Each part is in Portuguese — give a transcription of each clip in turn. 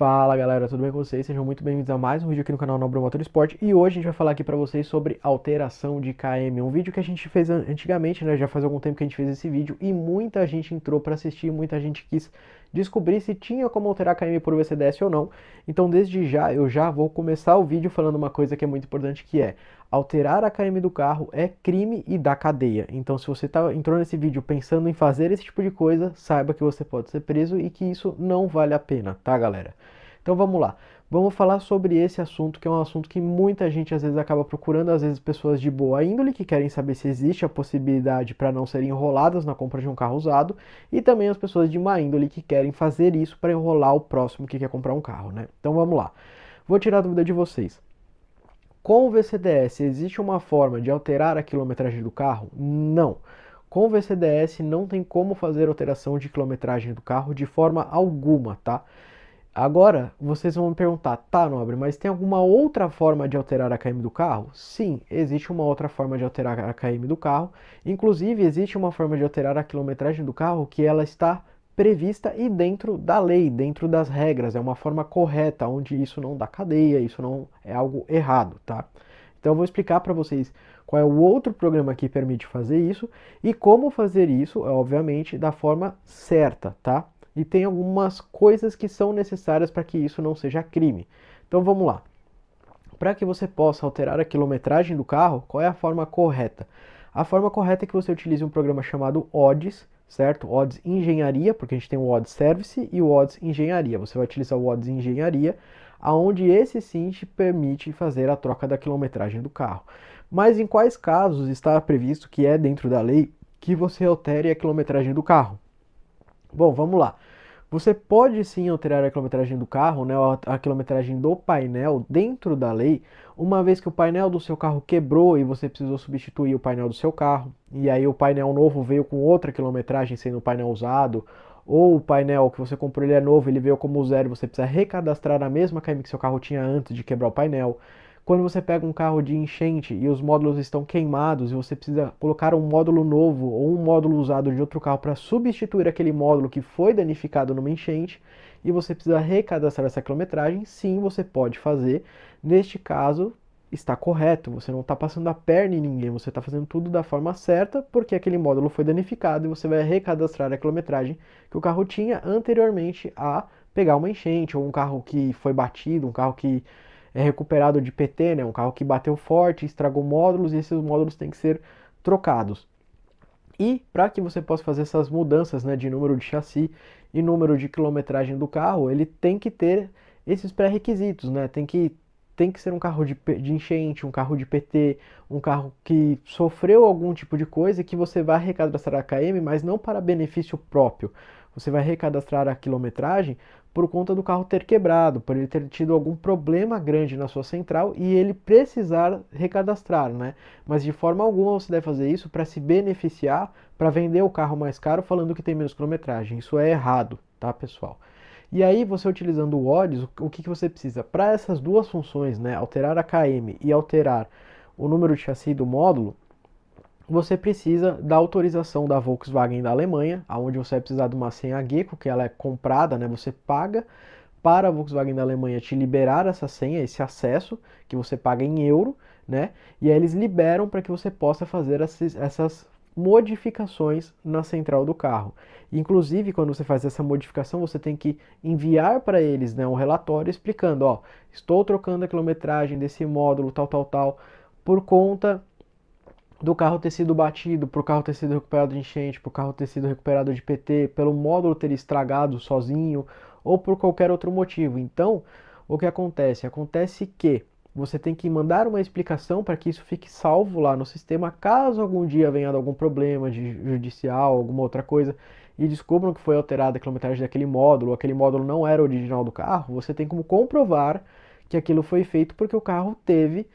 Fala galera, tudo bem com vocês? Sejam muito bem-vindos a mais um vídeo aqui no canal Nobre Motor Esporte e hoje a gente vai falar aqui para vocês sobre alteração de KM, um vídeo que a gente fez antigamente, né? Já faz algum tempo que a gente fez esse vídeo e muita gente entrou para assistir, muita gente quis descobrir se tinha como alterar KM por VCDS ou não. Então, desde já, eu já vou começar o vídeo falando uma coisa que é muito importante, que é alterar a KM do carro é crime e dá cadeia. Então, se você tá, entrou nesse vídeo pensando em fazer esse tipo de coisa, saiba que você pode ser preso e que isso não vale a pena, tá, galera? Então vamos lá. Vamos falar sobre esse assunto, que é um assunto que muita gente às vezes acaba procurando, às vezes pessoas de boa índole que querem saber se existe a possibilidade para não serem enroladas na compra de um carro usado, e também as pessoas de má índole que querem fazer isso para enrolar o próximo que quer comprar um carro, né? Então vamos lá. Vou tirar a dúvida de vocês. Com o VCDS existe uma forma de alterar a quilometragem do carro? Não. Com o VCDS não tem como fazer alteração de quilometragem do carro de forma alguma, tá? Agora, vocês vão me perguntar, tá, nobre, mas tem alguma outra forma de alterar a KM do carro? Sim, existe uma outra forma de alterar a KM do carro. Inclusive, existe uma forma de alterar a quilometragem do carro que ela está prevista e dentro da lei, dentro das regras. É uma forma correta, onde isso não dá cadeia, isso não é algo errado, tá? Então, eu vou explicar para vocês qual é o outro programa que permite fazer isso e como fazer isso, obviamente, da forma certa, tá? e tem algumas coisas que são necessárias para que isso não seja crime. Então vamos lá. Para que você possa alterar a quilometragem do carro, qual é a forma correta? A forma correta é que você utilize um programa chamado ODS, certo? ODS Engenharia, porque a gente tem o ODS Service e o ODS Engenharia. Você vai utilizar o ODS Engenharia, aonde esse sim te permite fazer a troca da quilometragem do carro. Mas em quais casos está previsto que é dentro da lei que você altere a quilometragem do carro? Bom, vamos lá. Você pode sim alterar a quilometragem do carro, né, a quilometragem do painel dentro da lei, uma vez que o painel do seu carro quebrou e você precisou substituir o painel do seu carro, e aí o painel novo veio com outra quilometragem sendo o painel usado, ou o painel que você comprou ele é novo, ele veio como zero, você precisa recadastrar a mesma KM que seu carro tinha antes de quebrar o painel. Quando você pega um carro de enchente e os módulos estão queimados e você precisa colocar um módulo novo ou um módulo usado de outro carro para substituir aquele módulo que foi danificado numa enchente e você precisa recadastrar essa quilometragem, sim, você pode fazer. Neste caso, está correto, você não está passando a perna em ninguém, você está fazendo tudo da forma certa, porque aquele módulo foi danificado e você vai recadastrar a quilometragem que o carro tinha anteriormente a pegar uma enchente, ou um carro que foi batido, um carro que é recuperado de PT, né? Um carro que bateu forte, estragou módulos e esses módulos têm que ser trocados. E para que você possa fazer essas mudanças né, de número de chassi e número de quilometragem do carro, ele tem que ter esses pré-requisitos, né? Tem que, tem que ser um carro de, de, enchente, um carro de PT, um carro que sofreu algum tipo de coisa que você vai arrecadar a KM, mas não para benefício próprio você vai recadastrar a quilometragem por conta do carro ter quebrado, por ele ter tido algum problema grande na sua central e ele precisar recadastrar, né? Mas de forma alguma você deve fazer isso para se beneficiar, para vender o carro mais caro falando que tem menos quilometragem. Isso é errado, tá, pessoal? E aí, você utilizando o odds, o que, que você precisa? Para essas duas funções, né, alterar a KM e alterar o número de chassi do módulo, você precisa da autorização da Volkswagen da Alemanha, aonde você vai precisar de uma senha Gecko, que ela é comprada, né? Você paga para a Volkswagen da Alemanha te liberar essa senha, esse acesso, que você paga em euro, né? E aí eles liberam para que você possa fazer essas modificações na central do carro. Inclusive, quando você faz essa modificação, você tem que enviar para eles né, um relatório explicando, ó, estou trocando a quilometragem desse módulo, tal, tal, tal, por conta do carro ter sido batido, para o carro ter sido recuperado de enchente, para o carro ter sido recuperado de PT, pelo módulo ter estragado sozinho ou por qualquer outro motivo. Então, o que acontece? Acontece que você tem que mandar uma explicação para que isso fique salvo lá no sistema, caso algum dia venha algum problema de judicial, alguma outra coisa, e descubram que foi alterada a quilometragem daquele módulo, aquele módulo não era original do carro, você tem como comprovar que aquilo foi feito porque o carro teve,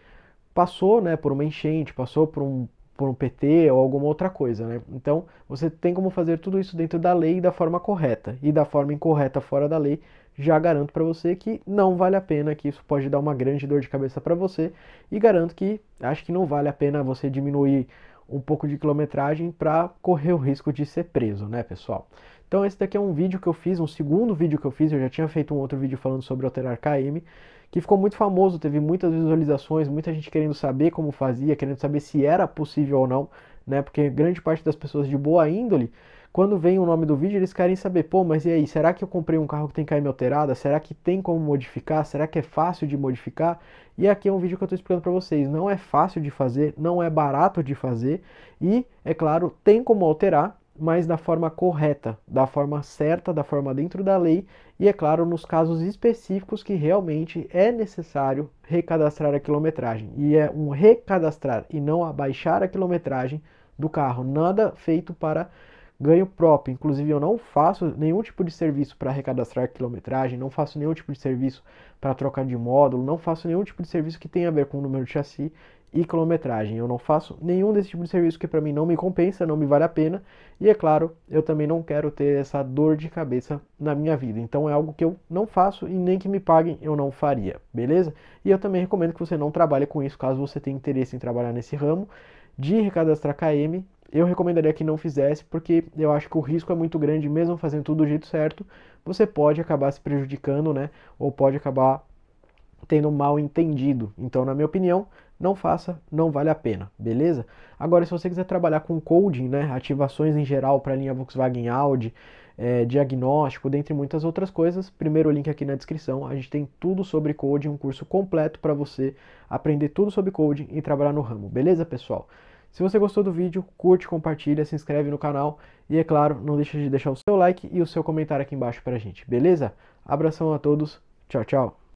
passou né, por uma enchente, passou por um por um PT ou alguma outra coisa, né? Então, você tem como fazer tudo isso dentro da lei e da forma correta. E da forma incorreta fora da lei, já garanto para você que não vale a pena, que isso pode dar uma grande dor de cabeça para você e garanto que acho que não vale a pena você diminuir um pouco de quilometragem para correr o risco de ser preso, né, pessoal? Então esse daqui é um vídeo que eu fiz, um segundo vídeo que eu fiz, eu já tinha feito um outro vídeo falando sobre alterar KM, que ficou muito famoso, teve muitas visualizações, muita gente querendo saber como fazia, querendo saber se era possível ou não, né? Porque grande parte das pessoas de boa índole, quando vem o nome do vídeo, eles querem saber, pô, mas e aí, será que eu comprei um carro que tem KM alterada? Será que tem como modificar? Será que é fácil de modificar? E aqui é um vídeo que eu estou explicando para vocês. Não é fácil de fazer, não é barato de fazer e, é claro, tem como alterar, mas da forma correta, da forma certa, da forma dentro da lei e, é claro, nos casos específicos que realmente é necessário recadastrar a quilometragem. E é um recadastrar e não abaixar a quilometragem do carro, nada feito para ganho próprio. Inclusive, eu não faço nenhum tipo de serviço para recadastrar quilometragem, não faço nenhum tipo de serviço para trocar de módulo, não faço nenhum tipo de serviço que tenha a ver com o número de chassi e quilometragem. Eu não faço nenhum desse tipo de serviço que para mim não me compensa, não me vale a pena. E é claro, eu também não quero ter essa dor de cabeça na minha vida. Então é algo que eu não faço e nem que me paguem eu não faria, beleza? E eu também recomendo que você não trabalhe com isso caso você tenha interesse em trabalhar nesse ramo de recadastrar KM. Eu recomendaria que não fizesse, porque eu acho que o risco é muito grande, mesmo fazendo tudo do jeito certo, você pode acabar se prejudicando, né? Ou pode acabar tendo mal entendido. Então, na minha opinião, não faça, não vale a pena, beleza? Agora, se você quiser trabalhar com coding, né, ativações em geral para a linha Volkswagen Audi, é, diagnóstico, dentre muitas outras coisas, primeiro link aqui na descrição, a gente tem tudo sobre coding, um curso completo para você aprender tudo sobre coding e trabalhar no ramo, beleza, pessoal? Se você gostou do vídeo, curte, compartilha, se inscreve no canal e, é claro, não deixa de deixar o seu like e o seu comentário aqui embaixo para a gente, beleza? Abração a todos, tchau, tchau!